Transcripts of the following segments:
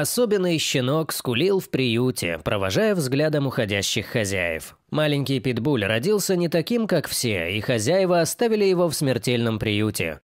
Особенный щенок скулил в приюте, провожая взглядом уходящих хозяев. Маленький питбуль родился не таким, как все, и хозяева оставили его в смертельном приюте.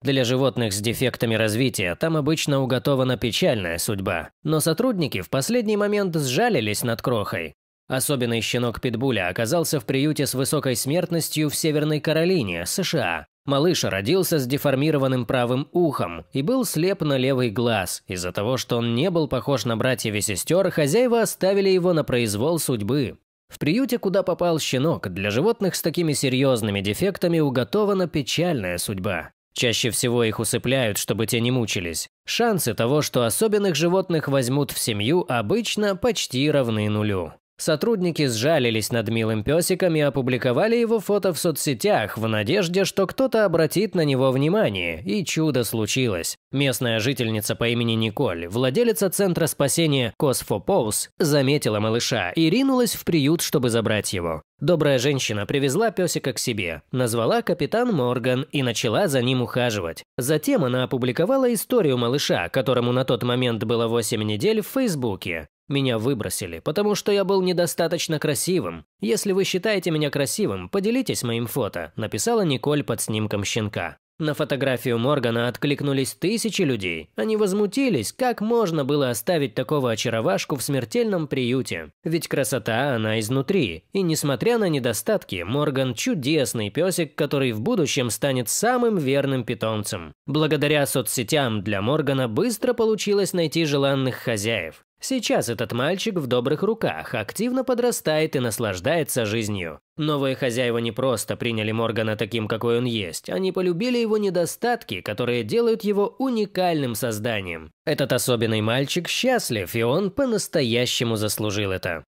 Для животных с дефектами развития там обычно уготована печальная судьба, но сотрудники в последний момент сжалились над крохой. Особенный щенок питбуля оказался в приюте с высокой смертностью в Северной Каролине, США, Малыш родился с деформированным правым ухом и был слеп на левый глаз. Из-за того, что он не был похож на братьев и сестер, хозяева оставили его на произвол судьбы. В приюте, куда попал щенок, для животных с такими серьезными дефектами уготована печальная судьба. Чаще всего их усыпляют, чтобы те не мучились. Шансы того, что особенных животных возьмут в семью, обычно почти равны нулю. Сотрудники сжалились над милым песиком и опубликовали его фото в соцсетях в надежде, что кто-то обратит на него внимание, и чудо случилось. Местная жительница по имени Николь, владелица центра спасения Косфопоус, заметила малыша и ринулась в приют, чтобы забрать его. Добрая женщина привезла песика к себе, назвала капитан Морган и начала за ним ухаживать. Затем она опубликовала историю малыша, которому на тот момент было 8 недель, в Фейсбуке. Меня выбросили, потому что я был недостаточно красивым. Если вы считаете меня красивым, поделитесь моим фото», – написала Николь под снимком щенка. На фотографию Моргана откликнулись тысячи людей. Они возмутились, как можно было оставить такого очаровашку в смертельном приюте. Ведь красота, она изнутри. И несмотря на недостатки, Морган – чудесный песик, который в будущем станет самым верным питомцем. Благодаря соцсетям для Моргана быстро получилось найти желанных хозяев. Сейчас этот мальчик в добрых руках, активно подрастает и наслаждается жизнью. Новые хозяева не просто приняли Моргана таким, какой он есть, они полюбили его недостатки, которые делают его уникальным созданием. Этот особенный мальчик счастлив, и он по-настоящему заслужил это.